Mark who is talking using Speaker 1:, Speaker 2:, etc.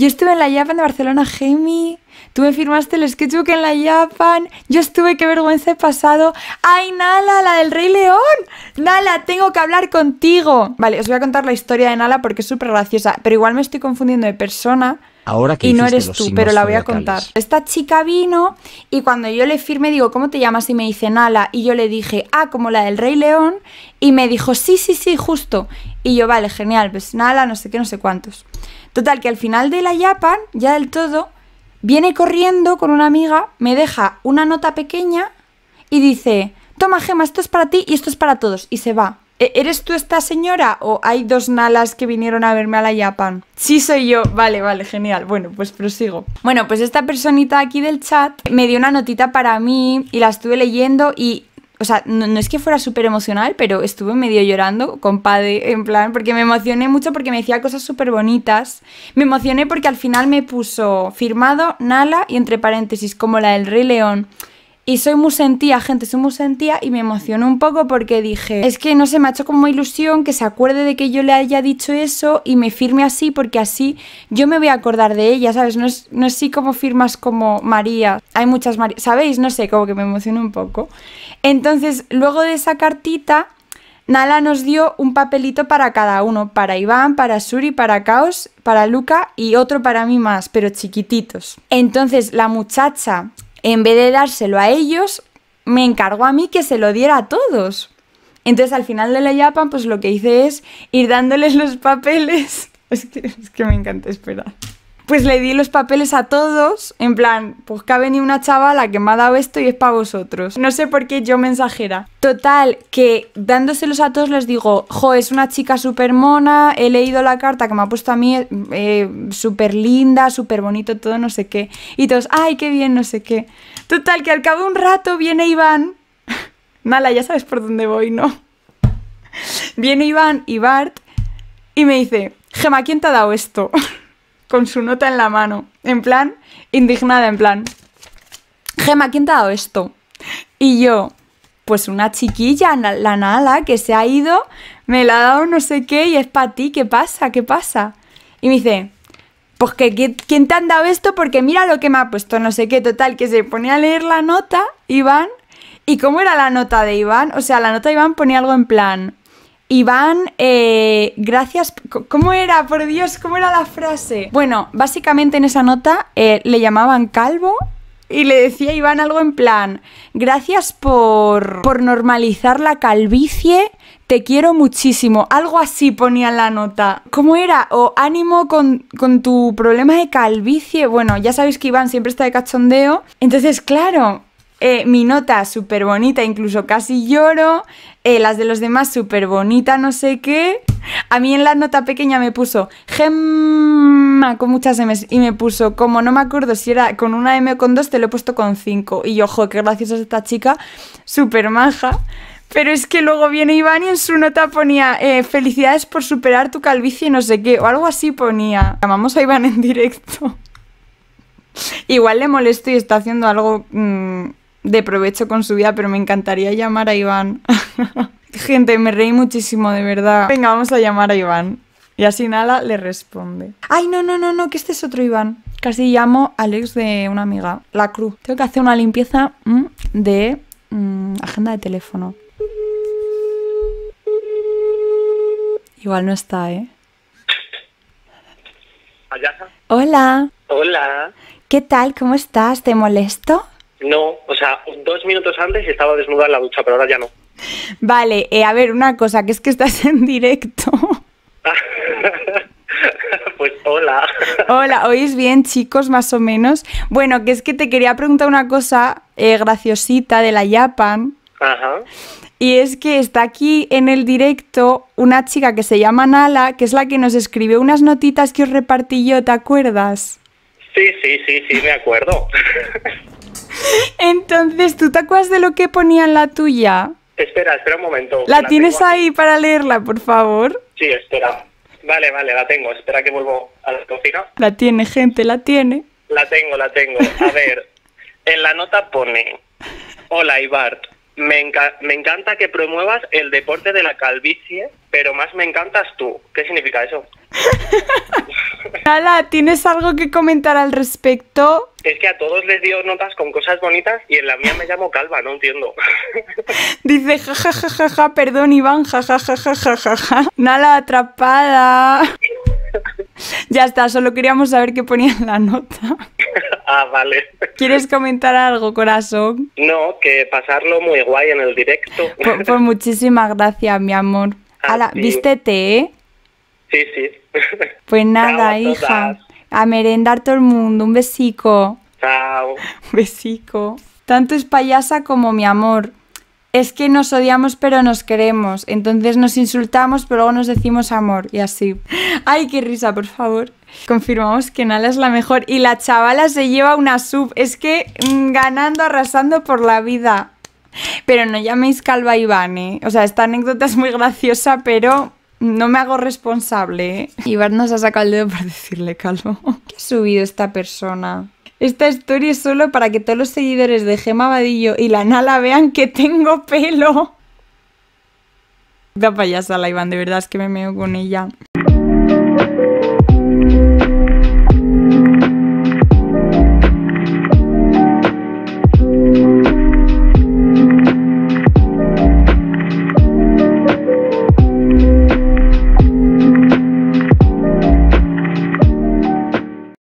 Speaker 1: Yo estuve en la Japan de Barcelona, Jamie. Tú me firmaste el sketchbook en la Japan. Yo estuve, qué vergüenza he pasado. ¡Ay, Nala, la del Rey León! Nala, tengo que hablar contigo. Vale, os voy a contar la historia de Nala porque es súper graciosa. Pero igual me estoy confundiendo de persona y no eres tú, pero la voy a contar. Esta chica vino y cuando yo le firme digo, ¿cómo te llamas? Y me dice Nala. Y yo le dije, ah, como la del Rey León. Y me dijo, sí, sí, sí, justo. Y yo, vale, genial, pues Nala, no sé qué, no sé cuántos. Total, que al final de la Japan, ya del todo, viene corriendo con una amiga, me deja una nota pequeña y dice, toma Gema, esto es para ti y esto es para todos. Y se va. E, ¿Eres tú esta señora o hay dos nalas que vinieron a verme a la Japan? Sí, soy yo. Vale, vale, genial. Bueno, pues prosigo. Bueno, pues esta personita aquí del chat me dio una notita para mí y la estuve leyendo y o sea, no, es que fuera súper emocional, pero estuve medio llorando, compadre, en plan, porque me emocioné mucho porque me decía cosas súper bonitas. Me emocioné porque al final me puso firmado Nala y entre paréntesis, como la del Rey León. Y soy muy sentía, gente, soy muy sentía y me emocionó un poco porque dije, es que no sé, me ha hecho como ilusión que se acuerde de que yo le haya dicho eso y me firme así porque así yo me voy a acordar de ella, ¿sabes? No es, así como firmas como María, hay muchas Marías, ¿sabéis? No sé, como que me emocionó un poco. Entonces, luego de esa cartita... Nala nos dio un papelito para cada uno, para Iván, para Suri, para Caos, para Luca y otro para mí más, pero chiquititos. Entonces la muchacha en vez de dárselo a ellos, me encargó a mí que se lo diera a todos. Entonces al final de la yapa, pues lo que hice es ir dándoles los papeles. es que, que me encanta esperar pues le di los papeles a todos, en plan, pues que ha venido una chavala que me ha dado esto y es para vosotros. No sé por qué yo mensajera. Total, que dándoselos a todos les digo, jo, es una chica súper mona, he leído la carta que me ha puesto a mí, eh, súper linda, súper bonito, todo no sé qué. Y todos, ay, qué bien, no sé qué. Total, que al cabo de un rato viene Iván. Nala, ya sabes por dónde voy, ¿no? viene Iván y Bart y me dice, Gema, ¿quién te ha dado esto? con su nota en la mano. En plan, indignada, en plan. Gema, ¿quién te ha dado esto? Y yo, pues una chiquilla, la nala, que se ha ido, me la ha dado no sé qué y es para ti, ¿qué pasa? ¿Qué pasa? Y me dice, pues que, ¿quién te ha dado esto? Porque mira lo que me ha puesto, no sé qué, total, que se ponía a leer la nota, Iván. ¿Y cómo era la nota de Iván? O sea, la nota de Iván ponía algo en plan, Iván, eh, gracias. ¿Cómo era? Por Dios, ¿cómo era la frase? Bueno, básicamente en esa nota eh, le llamaban calvo y le decía Iván algo en plan, gracias por, por normalizar la calvicie, te quiero muchísimo. Algo así ponía la nota. ¿Cómo era? O ánimo con, con tu problema de calvicie. Bueno, ya sabéis que Iván siempre está de cachondeo. Entonces, claro, eh, mi nota súper bonita, incluso casi lloro. Eh, las de los demás súper bonita, no sé qué. A mí en la nota pequeña me puso Gemma con muchas M's. y me puso, como no me acuerdo si era con una M o con dos, te lo he puesto con cinco. Y ojo, qué graciosa es esta chica, súper manja Pero es que luego viene Iván y en su nota ponía eh, felicidades por superar tu calvicie, no sé qué, o algo así ponía. Llamamos a Iván en directo. Igual le molesto y está haciendo algo mm, de provecho con su vida, pero me encantaría llamar a Iván. Gente, me reí muchísimo, de verdad. Venga, vamos a llamar a Iván. Y así Nala le responde. Ay, no, no, no, no, que este es otro Iván. Casi llamo a Alex de una amiga, la Cruz. Tengo que hacer una limpieza mm, de mm, agenda de teléfono. Igual no está, ¿eh? Hola.
Speaker 2: Hola.
Speaker 1: ¿Qué tal? ¿Cómo estás? ¿Te molesto?
Speaker 2: No, o sea, dos minutos antes estaba desnuda en la ducha, pero ahora ya no.
Speaker 1: Vale, eh, a ver, una cosa, que es que estás en directo.
Speaker 2: Pues hola.
Speaker 1: Hola, ¿oís bien chicos más o menos? Bueno, que es que te quería preguntar una cosa eh, graciosita de la Japan. Ajá. Y es que está aquí en el directo una chica que se llama Nala, que es la que nos escribió unas notitas que os repartí yo, ¿te acuerdas?
Speaker 2: Sí, sí, sí, sí, me acuerdo.
Speaker 1: Entonces, ¿tú te acuerdas de lo que ponía en la tuya?
Speaker 2: Espera, espera un momento. ¿La, tienes ahí para leerla,
Speaker 1: por favor?
Speaker 2: Sí, espera. Vale, vale, la tengo. Espera que vuelvo a la cocina.
Speaker 1: La tiene, gente, la tiene.
Speaker 2: La tengo, la tengo. A ver, en la nota pone, hola Ibart, me, encanta que promuevas el deporte de la calvicie, pero más me encantas tú. ¿Qué significa eso?
Speaker 1: Nala, ¿tienes algo que comentar al respecto?
Speaker 2: Es que a todos les dio notas con cosas bonitas y en la mía me llamo calva, no entiendo.
Speaker 1: Dice, jajajaja, ja, ja, ja, perdón Iván, jajajajaja. Nala, atrapada. ya está, solo queríamos saber qué ponía en la nota. Ah, vale. ¿Quieres comentar algo, corazón?
Speaker 2: No, que pasarlo muy guay en el directo. Pues, pues, pues
Speaker 1: muchísimas gracias, mi amor. A Ala, vístete, ¿eh? Sí, sí. Pues nada, hija. A merendar todo el mundo. Un besico.
Speaker 2: Chao. Un
Speaker 1: besico. Tanto es payasa como mi amor es que nos odiamos pero nos queremos, entonces nos insultamos pero luego nos decimos amor y así. Ay, qué risa, por favor. Confirmamos que Nala es la mejor y la chavala se lleva una sub, es que mm, ganando, arrasando por la vida. Pero no llaméis calva Iván, ¿eh? O sea, esta anécdota es muy graciosa, pero no me hago responsable. ¿eh? Iván nos ha sacado el dedo por decirle calvo. ¿Qué ha subido esta persona? Esta historia es solo para que todos los seguidores de Gema Vadillo y la Nala vean que tengo pelo. Da payasa la Iván, de verdad es que me meo con ella.